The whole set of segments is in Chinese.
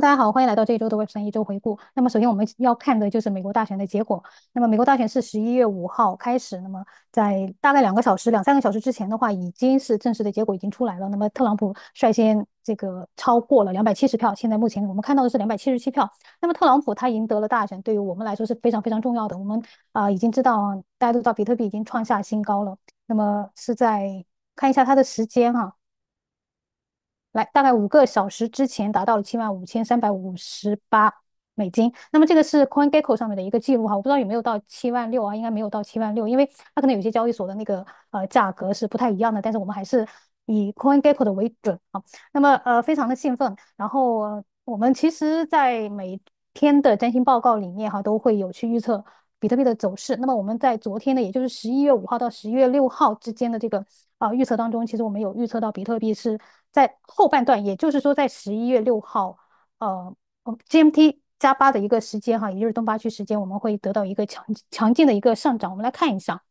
大家好，欢迎来到这一周的 Web 三一周回顾。那么，首先我们要看的就是美国大选的结果。那么，美国大选是十一月五号开始。那么，在大概两个小时、两三个小时之前的话，已经是正式的结果已经出来了。那么，特朗普率先这个超过了两百七十票，现在目前我们看到的是两百七十七票。那么，特朗普他赢得了大选，对于我们来说是非常非常重要的。我们啊，已经知道，大家都知道，比特币已经创下新高了。那么，是在看一下它的时间哈。来，大概五个小时之前达到了七万五千三百五十八美金。那么这个是 CoinGecko 上面的一个记录哈，我不知道有没有到七万六啊，应该没有到七万六，因为它可能有些交易所的那个呃价格是不太一样的。但是我们还是以 CoinGecko 的为准啊。那么呃，非常的兴奋。然后我们其实在每天的占星报告里面哈，都会有去预测比特币的走势。那么我们在昨天的，也就是十一月五号到十一月六号之间的这个啊预测当中，其实我们有预测到比特币是。在后半段，也就是说在十一月六号，呃，GMT 加八的一个时间哈，也就是东八区时间，我们会得到一个强强劲的一个上涨。我们来看一下，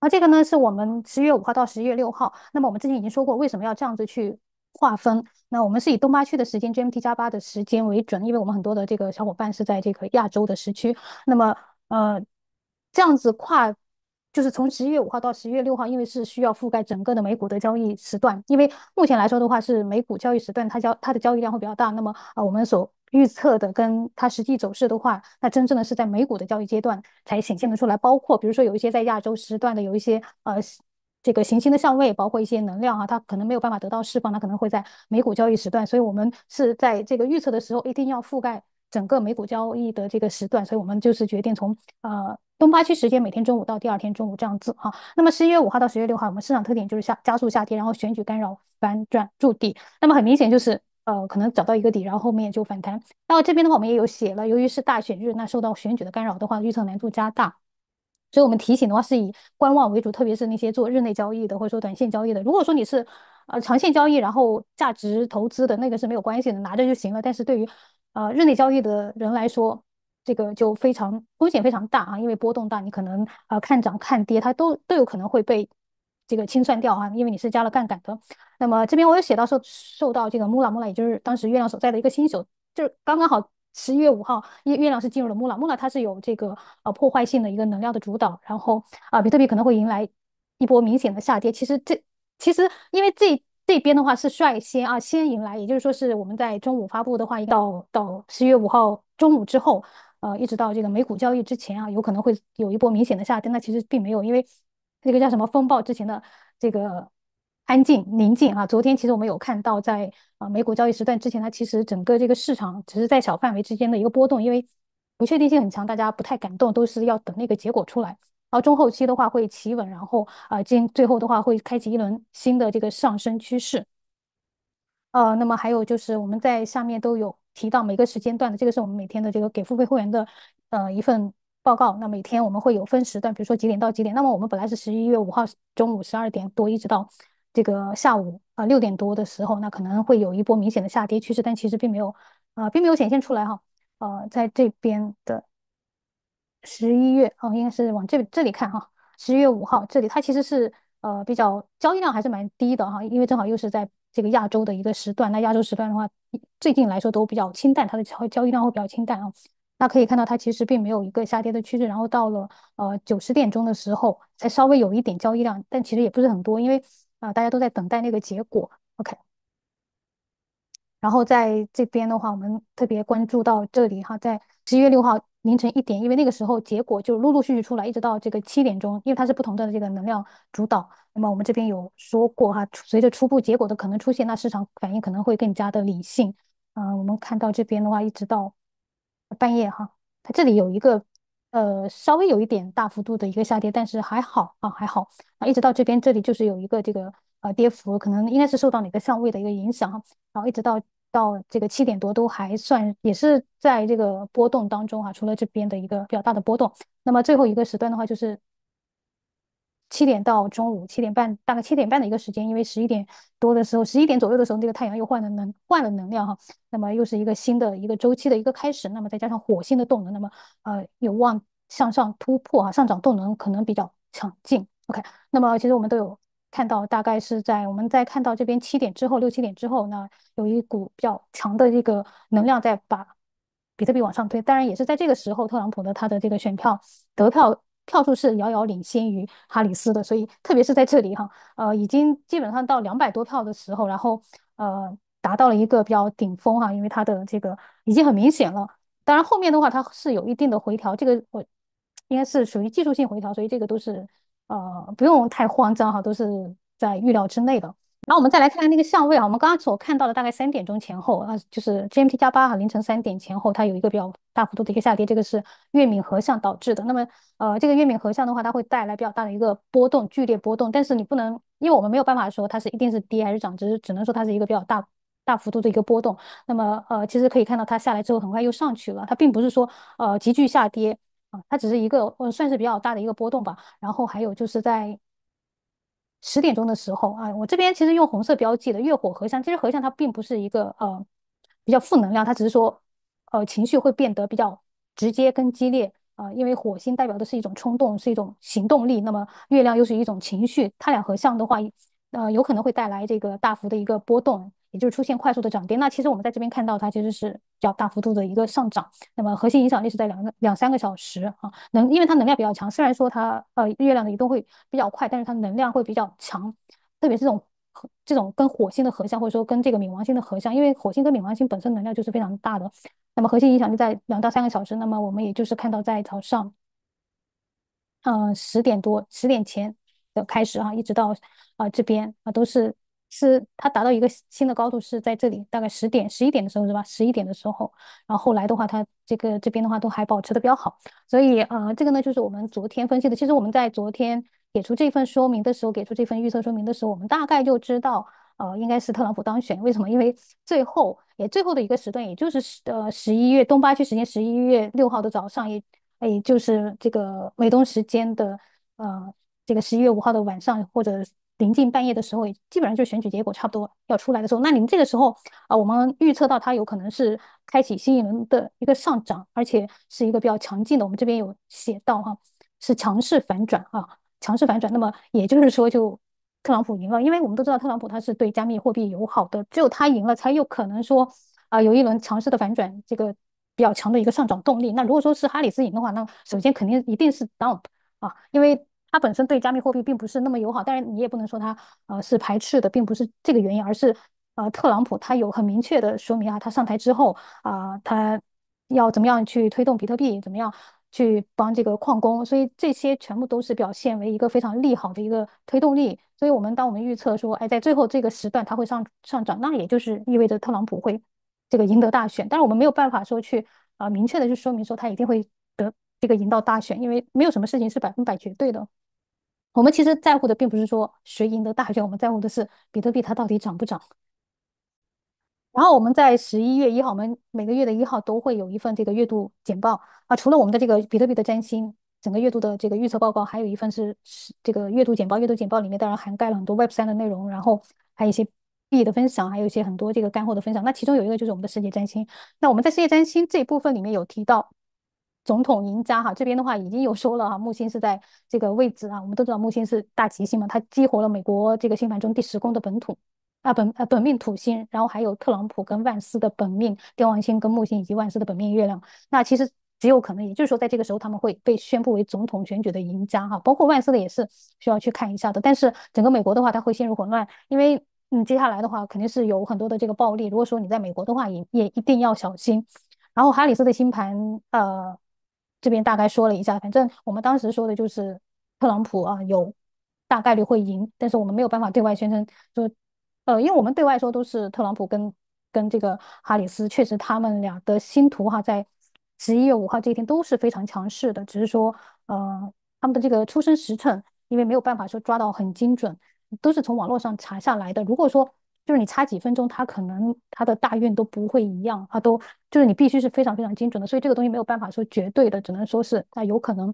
啊，这个呢是我们十月五号到十一月六号。那么我们之前已经说过，为什么要这样子去划分？那我们是以东八区的时间，GMT 加八的时间为准，因为我们很多的这个小伙伴是在这个亚洲的时区。那么，呃，这样子跨。就是从十一月五号到十一月六号，因为是需要覆盖整个的美股的交易时段。因为目前来说的话，是美股交易时段，它交它的交易量会比较大。那么啊，我们所预测的跟它实际走势的话，那真正的是在美股的交易阶段才显现得出来。包括比如说有一些在亚洲时段的有一些呃这个行星的相位，包括一些能量啊，它可能没有办法得到释放，它可能会在美股交易时段。所以我们是在这个预测的时候一定要覆盖。整个美股交易的这个时段，所以我们就是决定从呃东八区时间每天中午到第二天中午这样子哈。那么十一月五号到十月六号，我们市场特点就是下加速下跌，然后选举干扰反转筑底。那么很明显就是呃可能找到一个底，然后后面就反弹。那这边的话我们也有写了，由于是大选日，那受到选举的干扰的话，预测难度加大，所以我们提醒的话是以观望为主，特别是那些做日内交易的或者说短线交易的。如果说你是呃长线交易，然后价值投资的那个是没有关系的，拿着就行了。但是对于啊，日内交易的人来说，这个就非常风险非常大啊，因为波动大，你可能啊看涨看跌它都都有可能会被这个清算掉哈，因为你是加了杠杆的。那么这边我有写到受受到这个穆拉穆拉，也就是当时月亮所在的一个新手，就是刚刚好十一月五号月月亮是进入了穆拉穆拉，它是有这个呃破坏性的一个能量的主导，然后啊比特币可能会迎来一波明显的下跌。其实这其实因为这。这边的话是率先啊，先迎来，也就是说是我们在中午发布的话，一到到十月五号中午之后，呃，一直到这个美股交易之前啊，有可能会有一波明显的下跌，那其实并没有，因为这个叫什么风暴之前的这个安静宁静啊。昨天其实我们有看到，在啊美股交易时段之前，它其实整个这个市场只是在小范围之间的一个波动，因为不确定性很强，大家不太敢动，都是要等那个结果出来。然后中后期的话会企稳，然后啊，今最后的话会开启一轮新的这个上升趋势。呃，那么还有就是我们在下面都有提到每个时间段的，这个是我们每天的这个给付费会员的呃一份报告。那每天我们会有分时段，比如说几点到几点。那么我们本来是十一月五号中午十二点多，一直到这个下午啊六点多的时候，那可能会有一波明显的下跌趋势，但其实并没有啊，并没有显现出来哈。呃，在这边的。十一月啊，应该是往这这里看哈。十一月五号这里，它其实是呃比较交易量还是蛮低的哈，因为正好又是在这个亚洲的一个时段。那亚洲时段的话，最近来说都比较清淡，它的交交易量会比较清淡啊。那可以看到它其实并没有一个下跌的趋势，然后到了呃九十点钟的时候才稍微有一点交易量，但其实也不是很多，因为啊大家都在等待那个结果。OK，然后在这边的话，我们特别关注到这里哈，在十一月六号。凌晨一点，因为那个时候结果就陆陆续续出来，一直到这个七点钟，因为它是不同的这个能量主导。那么我们这边有说过哈，随着初步结果的可能出现，那市场反应可能会更加的理性。啊，我们看到这边的话，一直到半夜哈，它这里有一个呃稍微有一点大幅度的一个下跌，但是还好啊还好啊，一直到这边这里就是有一个这个呃跌幅，可能应该是受到哪个相位的一个影响，然后一直到。到这个七点多都还算也是在这个波动当中哈，除了这边的一个比较大的波动。那么最后一个时段的话，就是七点到中午七点半，大概七点半的一个时间，因为十一点多的时候，十一点左右的时候，那个太阳又换了能换了能量哈，那么又是一个新的一个周期的一个开始。那么再加上火星的动能，那么呃有望向上突破啊，上涨动能可能比较强劲。OK，那么其实我们都有。看到大概是在我们在看到这边七点之后六七点之后呢，有一股比较强的这个能量在把比特币往上推。当然也是在这个时候，特朗普的他的这个选票得票票数是遥遥领先于哈里斯的，所以特别是在这里哈呃已经基本上到两百多票的时候，然后呃达到了一个比较顶峰哈，因为它的这个已经很明显了。当然后面的话它是有一定的回调，这个我应该是属于技术性回调，所以这个都是。呃，不用太慌张哈，都是在预料之内的。然后我们再来看看那个相位啊，我们刚刚所看到的大概三点钟前后啊，就是 GMT 加八哈，凌晨三点前后，它有一个比较大幅度的一个下跌，这个是月敏合相导致的。那么呃，这个月敏合相的话，它会带来比较大的一个波动，剧烈波动。但是你不能，因为我们没有办法说它是一定是跌还是涨，只是只能说它是一个比较大大幅度的一个波动。那么呃，其实可以看到它下来之后很快又上去了，它并不是说呃急剧下跌。它只是一个，呃，算是比较大的一个波动吧。然后还有就是在十点钟的时候啊，我这边其实用红色标记的月火合相。其实合相它并不是一个，呃，比较负能量，它只是说，呃，情绪会变得比较直接跟激烈啊。因为火星代表的是一种冲动，是一种行动力，那么月亮又是一种情绪，它俩合相的话，呃，有可能会带来这个大幅的一个波动。也就是出现快速的涨跌，那其实我们在这边看到它，其实是比较大幅度的一个上涨。那么核心影响力是在两个两三个小时啊，能因为它能量比较强，虽然说它呃月亮的移动会比较快，但是它能量会比较强，特别是这种这种跟火星的合相，或者说跟这个冥王星的合相，因为火星跟冥王星本身能量就是非常大的。那么核心影响力在两到三个小时，那么我们也就是看到在早上，嗯十点多十点前的开始啊，一直到啊这边啊都是。是它达到一个新的高度是在这里，大概十点十一点的时候是吧？十一点的时候，然后后来的话，它这个这边的话都还保持的比较好。所以呃，这个呢就是我们昨天分析的。其实我们在昨天给出这份说明的时候，给出这份预测说明的时候，我们大概就知道呃，应该是特朗普当选。为什么？因为最后也最后的一个时段，也就是十呃十一月东八区时间十一月六号的早上，也哎就是这个美东时间的呃这个十一月五号的晚上或者。临近半夜的时候，基本上就选举结果差不多要出来的时候。那您这个时候啊，我们预测到它有可能是开启新一轮的一个上涨，而且是一个比较强劲的。我们这边有写到哈，是强势反转啊，强势反转。那么也就是说，就特朗普赢了，因为我们都知道特朗普他是对加密货币友好的，只有他赢了才有可能说啊，有一轮强势的反转，这个比较强的一个上涨动力。那如果说是哈里斯赢的话，那首先肯定一定是 DUMP 啊，因为。它本身对加密货币并不是那么友好，但是你也不能说它呃是排斥的，并不是这个原因，而是呃特朗普他有很明确的说明啊，他上台之后啊，他要怎么样去推动比特币，怎么样去帮这个矿工，所以这些全部都是表现为一个非常利好的一个推动力。所以，我们当我们预测说，哎，在最后这个时段它会上上涨，那也就是意味着特朗普会这个赢得大选，但是我们没有办法说去啊明确的去说明说他一定会得。这个赢到大选，因为没有什么事情是百分百绝对的。我们其实在乎的并不是说谁赢得大选，我们在乎的是比特币它到底涨不涨。然后我们在十一月一号，我们每个月的一号都会有一份这个月度简报啊。除了我们的这个比特币的占星，整个月度的这个预测报告，还有一份是这个月度简报。月度简报里面当然涵盖了很多 Web 三的内容，然后还有一些币的分享，还有一些很多这个干货的分享。那其中有一个就是我们的世界占星。那我们在世界占星这一部分里面有提到。总统赢家哈，这边的话已经有说了哈，木星是在这个位置啊。我们都知道木星是大吉星嘛，它激活了美国这个星盘中第十宫的本土啊本啊本命土星，然后还有特朗普跟万斯的本命天王星跟木星以及万斯的本命月亮。那其实极有可能，也就是说在这个时候他们会被宣布为总统选举的赢家哈，包括万斯的也是需要去看一下的。但是整个美国的话，它会陷入混乱，因为嗯接下来的话肯定是有很多的这个暴力。如果说你在美国的话，也也一定要小心。然后哈里斯的星盘呃。这边大概说了一下，反正我们当时说的就是特朗普啊有大概率会赢，但是我们没有办法对外宣称。说，呃，因为我们对外说都是特朗普跟跟这个哈里斯，确实他们俩的星图哈在十一月五号这一天都是非常强势的，只是说呃他们的这个出生时辰，因为没有办法说抓到很精准，都是从网络上查下来的。如果说就是你差几分钟，他可能他的大运都不会一样，他都就是你必须是非常非常精准的，所以这个东西没有办法说绝对的，只能说是那有可能。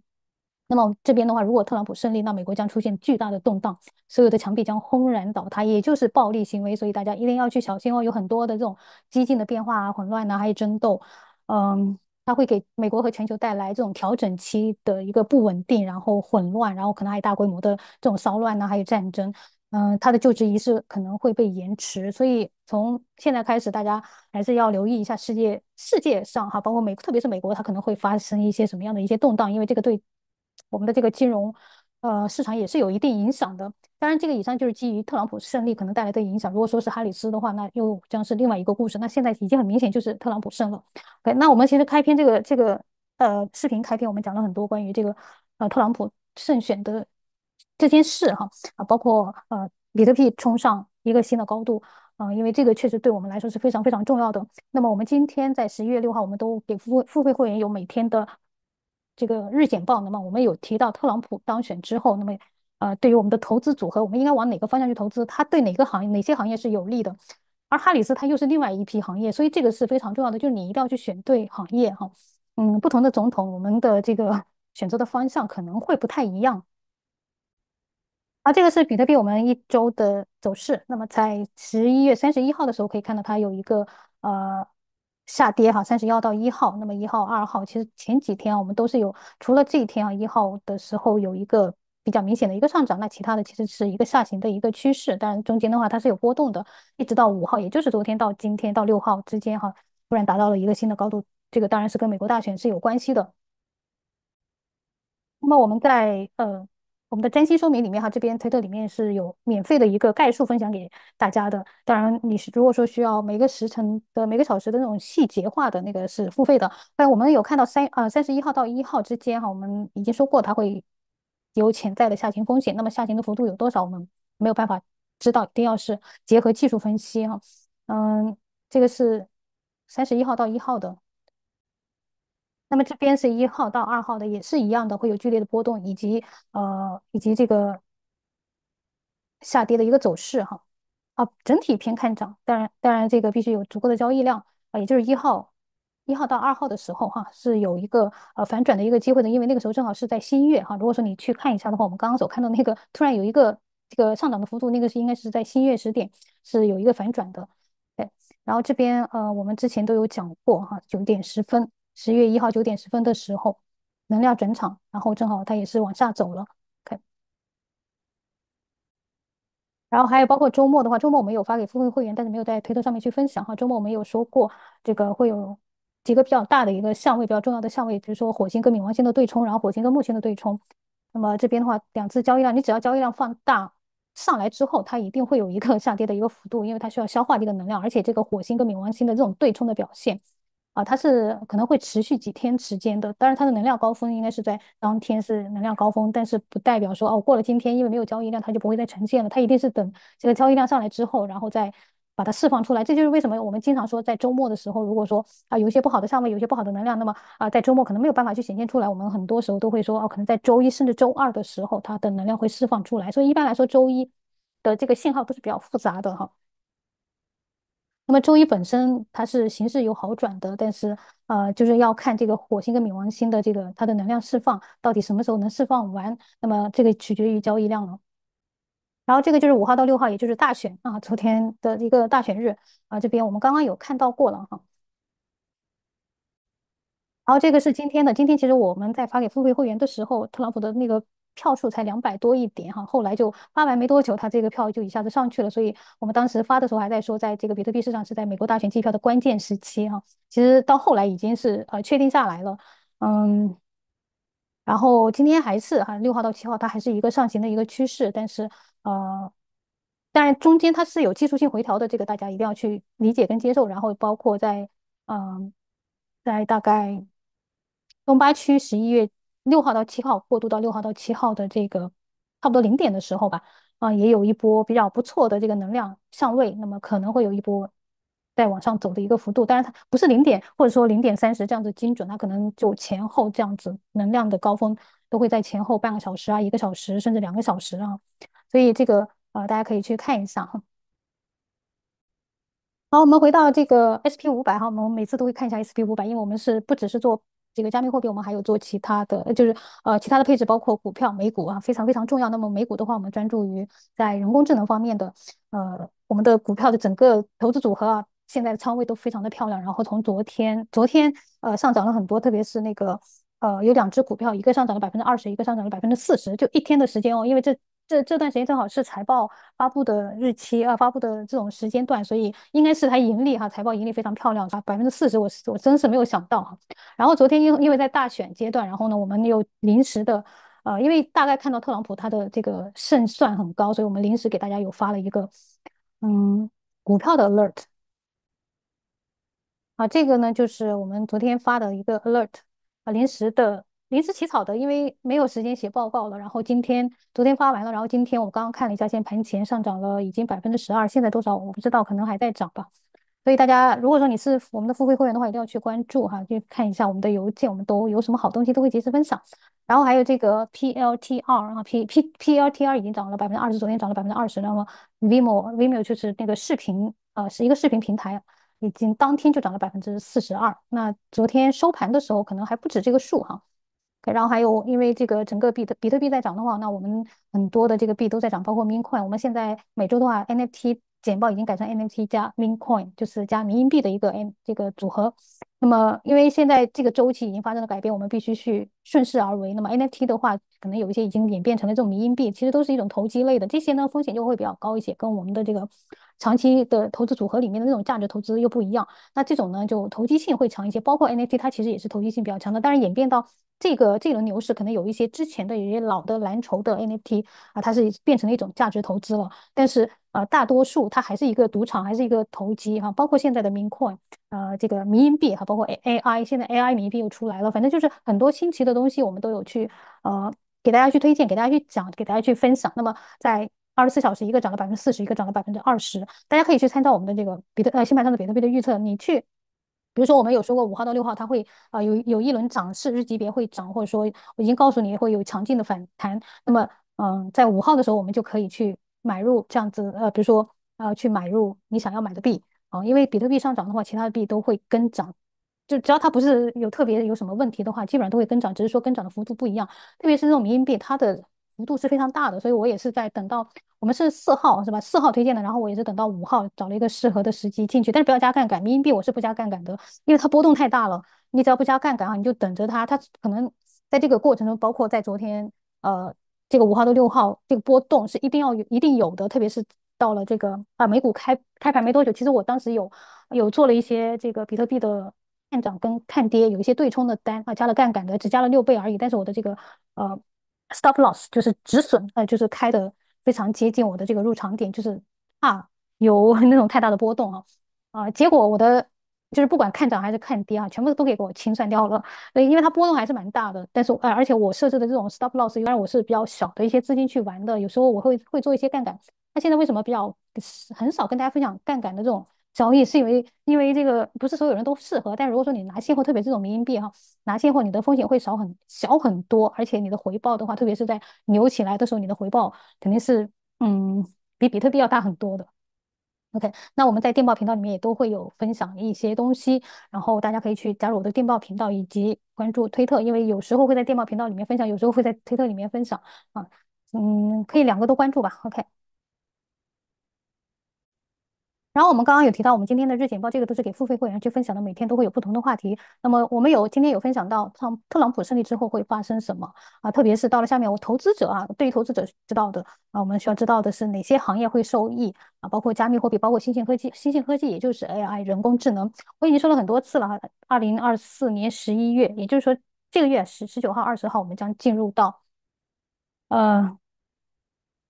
那么这边的话，如果特朗普胜利，那美国将出现巨大的动荡，所有的墙壁将轰然倒塌，也就是暴力行为，所以大家一定要去小心哦，有很多的这种激进的变化啊、混乱呐，还有争斗，嗯，它会给美国和全球带来这种调整期的一个不稳定，然后混乱，然后可能还大规模的这种骚乱呢，还有战争。嗯，他的就职仪式可能会被延迟，所以从现在开始，大家还是要留意一下世界世界上哈，包括美，特别是美国，它可能会发生一些什么样的一些动荡，因为这个对我们的这个金融，呃，市场也是有一定影响的。当然，这个以上就是基于特朗普胜利可能带来的影响。如果说是哈里斯的话，那又将是另外一个故事。那现在已经很明显就是特朗普胜了。OK，那我们其实开篇这个这个呃视频开篇，我们讲了很多关于这个呃特朗普胜选的。这件事哈啊，包括呃，比特币冲上一个新的高度，嗯，因为这个确实对我们来说是非常非常重要的。那么我们今天在十一月六号，我们都给付付费会员有每天的这个日简报。那么我们有提到特朗普当选之后，那么呃，对于我们的投资组合，我们应该往哪个方向去投资？他对哪个行业、哪些行业是有利的？而哈里斯他又是另外一批行业，所以这个是非常重要的，就是你一定要去选对行业哈。嗯，不同的总统，我们的这个选择的方向可能会不太一样。啊，这个是比特币，我们一周的走势。那么在十一月三十一号的时候，可以看到它有一个呃下跌，哈，三十一号到一号。那么一号、二号，其实前几天啊，我们都是有，除了这一天啊，一号的时候有一个比较明显的一个上涨，那其他的其实是一个下行的一个趋势。但中间的话它是有波动的，一直到五号，也就是昨天到今天到六号之间，哈，突然达到了一个新的高度。这个当然是跟美国大选是有关系的。那么我们在呃。我们的占星说明里面哈，这边推特里面是有免费的一个概述分享给大家的。当然你是如果说需要每个时辰的、每个小时的那种细节化的那个是付费的。但我们有看到三啊三十一号到一号之间哈，我们已经说过它会有潜在的下行风险。那么下行的幅度有多少，我们没有办法知道，一定要是结合技术分析哈。嗯，这个是三十一号到一号的。那么这边是一号到二号的，也是一样的，会有剧烈的波动，以及呃，以及这个下跌的一个走势，哈，啊，整体偏看涨，当然，当然这个必须有足够的交易量啊，也就是一号一号到二号的时候，哈，是有一个呃反转的一个机会的，因为那个时候正好是在新月，哈，如果说你去看一下的话，我们刚刚所看到那个突然有一个这个上涨的幅度，那个是应该是在新月时点是有一个反转的，对，然后这边呃，我们之前都有讲过哈，九点十分。十月一号九点十分的时候，能量转场，然后正好它也是往下走了。OK，然后还有包括周末的话，周末我们有发给付费会员，但是没有在推特上面去分享哈。周末我们有说过，这个会有几个比较大的一个相位，比较重要的相位，比如说火星跟冥王星的对冲，然后火星跟木星的对冲。那么这边的话，两次交易量，你只要交易量放大上来之后，它一定会有一个下跌的一个幅度，因为它需要消化这个能量，而且这个火星跟冥王星的这种对冲的表现。啊，它是可能会持续几天时间的，当然它的能量高峰应该是在当天是能量高峰，但是不代表说哦过了今天，因为没有交易量，它就不会再呈现了，它一定是等这个交易量上来之后，然后再把它释放出来。这就是为什么我们经常说在周末的时候，如果说啊有一些不好的上位，有些不好的能量，那么啊在周末可能没有办法去显现出来，我们很多时候都会说哦可能在周一甚至周二的时候，它的能量会释放出来。所以一般来说，周一的这个信号都是比较复杂的哈。那么周一本身它是形势有好转的，但是呃，就是要看这个火星跟冥王星的这个它的能量释放到底什么时候能释放完。那么这个取决于交易量了。然后这个就是五号到六号，也就是大选啊，昨天的一个大选日啊，这边我们刚刚有看到过了哈。然后这个是今天的，今天其实我们在发给付费会员的时候，特朗普的那个。票数才两百多一点哈，后来就发完没多久，他这个票就一下子上去了，所以我们当时发的时候还在说，在这个比特币市场是在美国大选计票的关键时期哈，其实到后来已经是呃确定下来了，嗯，然后今天还是哈六号到七号，它还是一个上行的一个趋势，但是呃，但中间它是有技术性回调的，这个大家一定要去理解跟接受，然后包括在呃在大概东八区十一月。六号到七号，过渡到六号到七号的这个差不多零点的时候吧，啊，也有一波比较不错的这个能量上位，那么可能会有一波在往上走的一个幅度，当然它不是零点，或者说零点三十这样子精准，它可能就前后这样子能量的高峰都会在前后半个小时啊，一个小时甚至两个小时啊，所以这个啊，大家可以去看一下哈。好，我们回到这个 SP 五百哈，我们每次都会看一下 SP 五百，因为我们是不只是做。这个加密货币我们还有做其他的，就是呃其他的配置，包括股票、美股啊，非常非常重要。那么美股的话，我们专注于在人工智能方面的，呃，我们的股票的整个投资组合啊，现在的仓位都非常的漂亮。然后从昨天，昨天呃上涨了很多，特别是那个呃有两只股票，一个上涨了百分之二十，一个上涨了百分之四十，就一天的时间哦，因为这。这这段时间正好是财报发布的日期啊，发布的这种时间段，所以应该是它盈利哈，财报盈利非常漂亮，啊，百分之四十，我我真是没有想到哈。然后昨天因因为在大选阶段，然后呢，我们又临时的，呃，因为大概看到特朗普他的这个胜算很高，所以我们临时给大家有发了一个嗯股票的 alert。啊，这个呢就是我们昨天发的一个 alert 啊，临时的。临时起草的，因为没有时间写报告了。然后今天昨天发完了，然后今天我刚刚看了一下，现在盘前上涨了已经百分之十二，现在多少我不知道，可能还在涨吧。所以大家如果说你是我们的付费会员的话，一定要去关注哈，去看一下我们的邮件，我们都有什么好东西都会及时分享。然后还有这个 PLTR 啊，PPPLTR 已经涨了百分之二十，昨天涨了百分之二十。那么 Vimeo，Vimeo 就是那个视频啊，是一个视频平台，已经当天就涨了百分之四十二，那昨天收盘的时候可能还不止这个数哈。然后还有，因为这个整个比特比特币在涨的话，那我们很多的这个币都在涨，包括 Mincoin。我们现在每周的话，NFT 简报已经改成 NFT 加 Mincoin，就是加民银币的一个 N 这个组合。那么，因为现在这个周期已经发生了改变，我们必须去顺势而为。那么 NFT 的话，可能有一些已经演变成了这种民银币，其实都是一种投机类的，这些呢风险就会比较高一些，跟我们的这个长期的投资组合里面的那种价值投资又不一样。那这种呢就投机性会强一些，包括 NFT 它其实也是投机性比较强的，但是演变到这个这轮牛市可能有一些之前的有些老的蓝筹的 NFT 啊，它是变成了一种价值投资了。但是呃，大多数它还是一个赌场，还是一个投机哈。包括现在的 MinCoin 啊，这个迷营币哈，包括 A AI，现在 AI 民营币又出来了。反正就是很多新奇的东西，我们都有去呃给大家去推荐，给大家去讲，给大家去分享。那么在二十四小时，一个涨了百分之四十，一个涨了百分之二十，大家可以去参照我们的这个比特呃新盘上的比特币的预测，你去。比如说，我们有说过五号到六号，它会啊有有一轮涨势，日级别会涨，或者说我已经告诉你会有强劲的反弹。那么，嗯，在五号的时候，我们就可以去买入这样子，呃，比如说呃去买入你想要买的币啊，因为比特币上涨的话，其他的币都会跟涨，就只要它不是有特别有什么问题的话，基本上都会跟涨，只是说跟涨的幅度不一样。特别是那种民营币，它的。幅度是非常大的，所以我也是在等到我们是四号是吧？四号推荐的，然后我也是等到五号找了一个适合的时机进去。但是不要加杠杆，人币我是不加杠杆的，因为它波动太大了。你只要不加杠杆啊，你就等着它。它可能在这个过程中，包括在昨天呃这个五号到六号这个波动是一定要有一定有的，特别是到了这个啊美股开开盘没多久，其实我当时有有做了一些这个比特币的看涨跟看跌，有一些对冲的单啊，加了杠杆的，只加了六倍而已。但是我的这个呃。stop loss 就是止损，呃，就是开的非常接近我的这个入场点，就是怕有 那种太大的波动啊，啊，结果我的就是不管看涨还是看跌啊，全部都给我清算掉了，所以因为它波动还是蛮大的，但是呃，而且我设置的这种 stop loss，当然我是比较小的一些资金去玩的，有时候我会会做一些杠杆，那现在为什么比较很少跟大家分享杠杆的这种？交易是因为因为这个不是所有人都适合，但如果说你拿现货，特别这种民营币哈，拿现货你的风险会少很小很多，而且你的回报的话，特别是在牛起来的时候，你的回报肯定是嗯比比特币要大很多的。OK，那我们在电报频道里面也都会有分享一些东西，然后大家可以去加入我的电报频道以及关注推特，因为有时候会在电报频道里面分享，有时候会在推特里面分享啊，嗯，可以两个都关注吧。OK。然后我们刚刚有提到，我们今天的日简报，这个都是给付费会员去分享的，每天都会有不同的话题。那么我们有今天有分享到，特朗普胜利之后会发生什么啊？特别是到了下面，我投资者啊，对于投资者知道的啊，我们需要知道的是哪些行业会受益啊？包括加密货币，包括新兴科技，新兴科技也就是 AI 人工智能。我已经说了很多次了哈，二零二四年十一月，也就是说这个月十十九号、二十号，我们将进入到呃。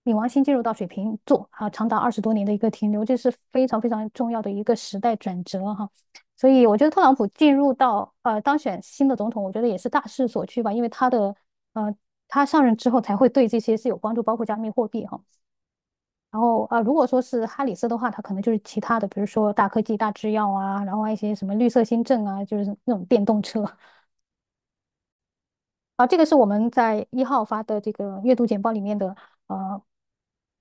冥王星进入到水瓶座，啊，长达二十多年的一个停留，这是非常非常重要的一个时代转折，哈。所以我觉得特朗普进入到呃当选新的总统，我觉得也是大势所趋吧，因为他的呃他上任之后才会对这些是有关注，包括加密货币，哈。然后啊，如果说是哈里斯的话，他可能就是其他的，比如说大科技、大制药啊，然后还有一些什么绿色新政啊，就是那种电动车。啊，这个是我们在一号发的这个阅读简报里面的，呃。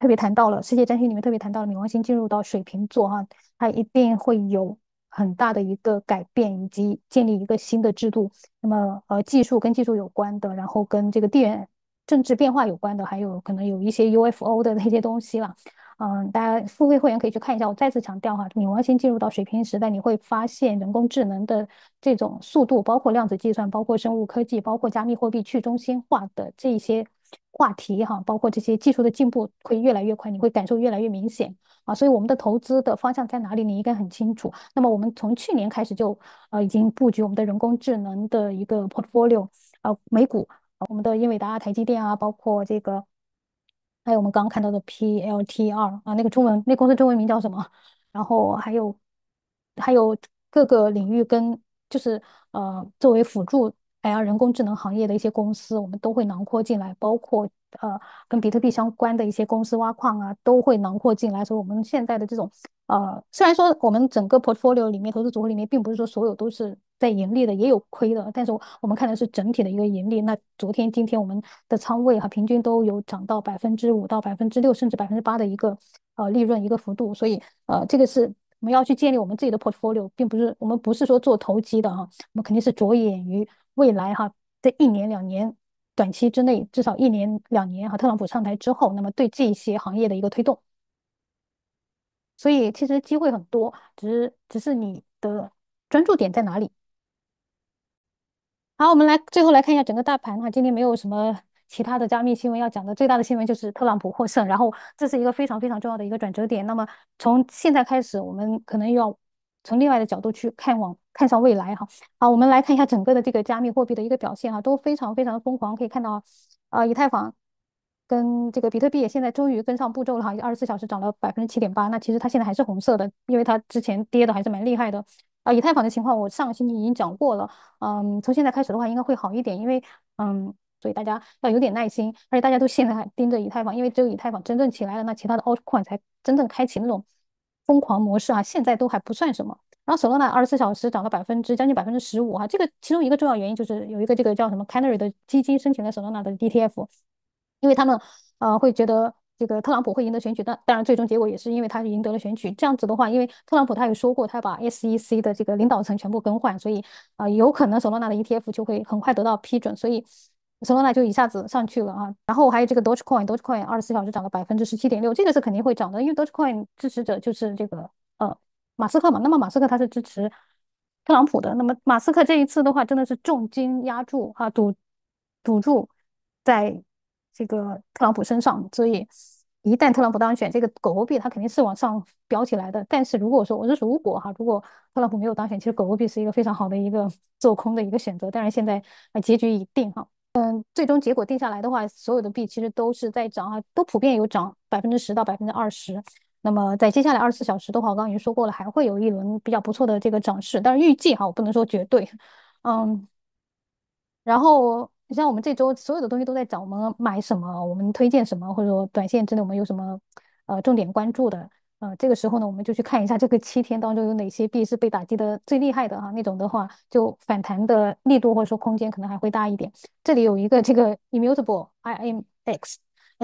特别谈到了世界占星里面特别谈到了冥王星进入到水瓶座哈，它一定会有很大的一个改变以及建立一个新的制度。那么呃，技术跟技术有关的，然后跟这个地缘政治变化有关的，还有可能有一些 UFO 的那些东西了。嗯，大家付费会员可以去看一下。我再次强调哈，冥王星进入到水瓶时代，你会发现人工智能的这种速度，包括量子计算，包括生物科技，包括加密货币去中心化的这些。话题哈，包括这些技术的进步会越来越快，你会感受越来越明显啊。所以我们的投资的方向在哪里，你应该很清楚。那么我们从去年开始就呃已经布局我们的人工智能的一个 portfolio 啊，美股，我们的英伟达、台积电啊，包括这个还有我们刚刚看到的 PLTR 啊，那个中文那公司中文名叫什么？然后还有还有各个领域跟就是呃作为辅助。还有人工智能行业的一些公司，我们都会囊括进来，包括呃跟比特币相关的一些公司，挖矿啊都会囊括进来。所以，我们现在的这种呃，虽然说我们整个 portfolio 里面投资组合里面，并不是说所有都是在盈利的，也有亏的，但是我们看的是整体的一个盈利。那昨天、今天我们的仓位哈，平均都有涨到百分之五到百分之六，甚至百分之八的一个呃利润一个幅度。所以呃，这个是我们要去建立我们自己的 portfolio，并不是我们不是说做投机的哈，我们肯定是着眼于。未来哈，这一年两年，短期之内至少一年两年哈，特朗普上台之后，那么对这些行业的一个推动，所以其实机会很多，只是只是你的专注点在哪里。好，我们来最后来看一下整个大盘哈，今天没有什么其他的加密新闻要讲的，最大的新闻就是特朗普获胜，然后这是一个非常非常重要的一个转折点。那么从现在开始，我们可能要从另外的角度去看往，看向未来哈。好，我们来看一下整个的这个加密货币的一个表现哈，都非常非常的疯狂。可以看到，啊，以太坊跟这个比特币也现在终于跟上步骤了哈，二十四小时涨了百分之七点八。那其实它现在还是红色的，因为它之前跌的还是蛮厉害的。啊，以太坊的情况我上个星期已经讲过了，嗯，从现在开始的话应该会好一点，因为嗯，所以大家要有点耐心，而且大家都现在还盯着以太坊，因为只有以太坊真正起来了，那其他的 altcoin 才真正开启那种。疯狂模式啊，现在都还不算什么。然后索罗纳二十四小时涨了百分之将近百分之十五啊，这个其中一个重要原因就是有一个这个叫什么 Canary 的基金申请了索罗纳的 ETF，因为他们呃会觉得这个特朗普会赢得选举，但当然最终结果也是因为他赢得了选举。这样子的话，因为特朗普他有说过他要把 SEC 的这个领导层全部更换，所以啊有可能索罗纳的 ETF 就会很快得到批准，所以。Solana 就一下子上去了啊，然后还有这个 Dogecoin，Dogecoin 二十四小时涨了百分之十七点六，这个是肯定会涨的，因为 Dogecoin 支持者就是这个呃马斯克嘛，那么马斯克他是支持特朗普的，那么马斯克这一次的话真的是重金压注哈赌赌注在这个特朗普身上，所以一旦特朗普当选，这个狗狗币它肯定是往上飙起来的。但是如果说我是如果哈，如果特朗普没有当选，其实狗狗币是一个非常好的一个做空的一个选择。但是现在啊，结局已定哈。嗯，最终结果定下来的话，所有的币其实都是在涨啊，都普遍有涨百分之十到百分之二十。那么在接下来二十四小时的话，刚刚已经说过了，还会有一轮比较不错的这个涨势，但是预计哈，我不能说绝对。嗯，然后你像我们这周所有的东西都在涨，我们买什么，我们推荐什么，或者说短线之内我们有什么呃重点关注的？呃，这个时候呢，我们就去看一下这个七天当中有哪些币是被打击的最厉害的哈，那种的话就反弹的力度或者说空间可能还会大一点。这里有一个这个 Immutable I M X，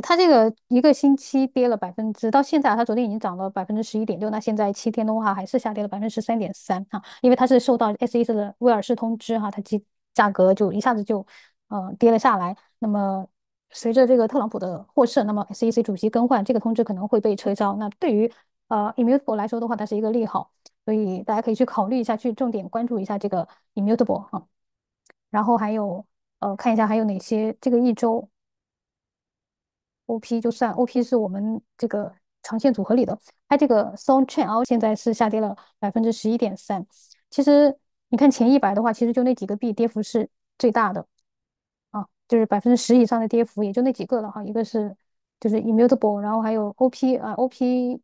它这个一个星期跌了百分之，到现在它昨天已经涨了百分之十一点六，那现在七天的话还是下跌了百分之十三点三啊，因为它是受到 SEC 的威尔士通知哈，它基价格就一下子就呃跌了下来。那么随着这个特朗普的获胜，那么 SEC 主席更换，这个通知可能会被撤销。那对于呃，immutable 来说的话，它是一个利好，所以大家可以去考虑一下，去重点关注一下这个 immutable 啊。然后还有呃，看一下还有哪些这个一周，OP 就算 OP 是我们这个长线组合里的。它这个 Song Chain 啊，现在是下跌了百分之十一点三。其实你看前一百的话，其实就那几个币跌幅是最大的啊，就是百分之十以上的跌幅，也就那几个了哈。一个是就是 immutable，然后还有 OP 啊，OP。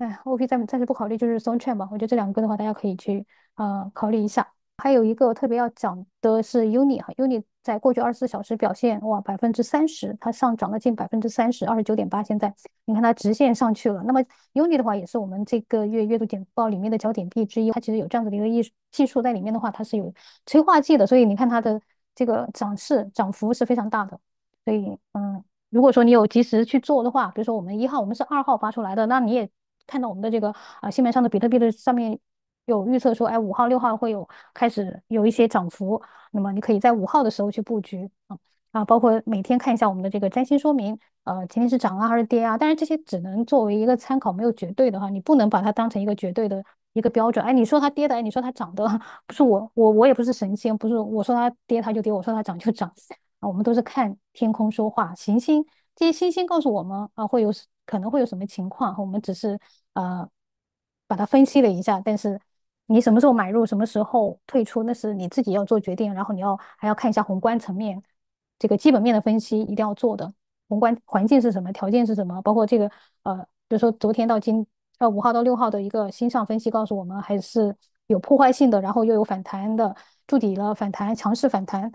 哎，OP 暂暂时不考虑，就是 s o n g Chain 吧。我觉得这两个的话，大家可以去啊考虑一下。还有一个特别要讲的是 Uni 哈，Uni 在过去二十四小时表现哇，百分之三十，它上涨了近百分之三十，二十九点八。现在你看它直线上去了。那么 Uni 的话，也是我们这个月月度简报里面的焦点币之一。它其实有这样子的一个艺术技术在里面的话，它是有催化剂的，所以你看它的这个涨势涨幅是非常大的。所以嗯，如果说你有及时去做的话，比如说我们一号，我们是二号发出来的，那你也。看到我们的这个啊，新闻上的比特币的上面有预测说，哎，五号、六号会有开始有一些涨幅，那么你可以在五号的时候去布局啊啊，包括每天看一下我们的这个占星说明，呃，今天是涨啊还是跌啊？但是这些只能作为一个参考，没有绝对的哈，你不能把它当成一个绝对的一个标准。哎，你说它跌的，哎，你说它涨的，不是我，我我也不是神仙，不是我说它跌它就跌，我说它涨就涨啊，我们都是看天空说话，行星这些星星告诉我们啊会有。可能会有什么情况？我们只是呃把它分析了一下，但是你什么时候买入，什么时候退出，那是你自己要做决定。然后你要还要看一下宏观层面这个基本面的分析，一定要做的。宏观环境是什么？条件是什么？包括这个呃，比如说昨天到今呃五号到六号的一个新上分析告诉我们，还是有破坏性的，然后又有反弹的筑底了，反弹强势反弹。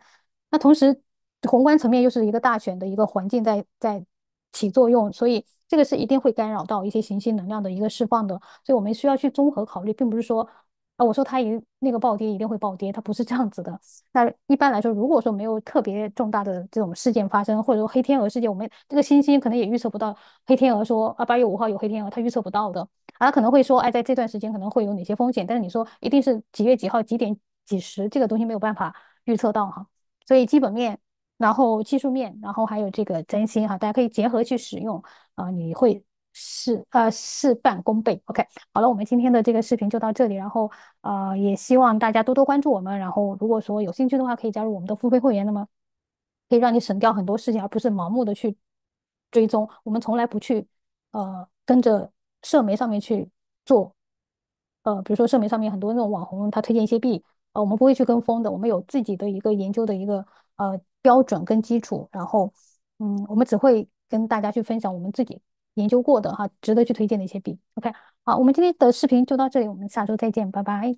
那同时宏观层面又是一个大选的一个环境在在起作用，所以。这个是一定会干扰到一些行星能量的一个释放的，所以我们需要去综合考虑，并不是说啊，我说它一那个暴跌一定会暴跌，它不是这样子的。那一般来说，如果说没有特别重大的这种事件发生，或者说黑天鹅事件，我们这个星星可能也预测不到黑天鹅。说啊，八月五号有黑天鹅，它预测不到的。啊可能会说，哎，在这段时间可能会有哪些风险，但是你说一定是几月几号几点几十，这个东西没有办法预测到哈。所以基本面。然后技术面，然后还有这个真心哈，大家可以结合去使用啊，你会事呃事半功倍。OK，好了，我们今天的这个视频就到这里，然后啊也希望大家多多关注我们，然后如果说有兴趣的话，可以加入我们的付费会员，那么可以让你省掉很多事情，而不是盲目的去追踪。我们从来不去呃跟着社媒上面去做，呃比如说社媒上面很多那种网红他推荐一些币，呃我们不会去跟风的，我们有自己的一个研究的一个呃。标准跟基础，然后，嗯，我们只会跟大家去分享我们自己研究过的哈，值得去推荐的一些币。OK，好，我们今天的视频就到这里，我们下周再见，拜拜。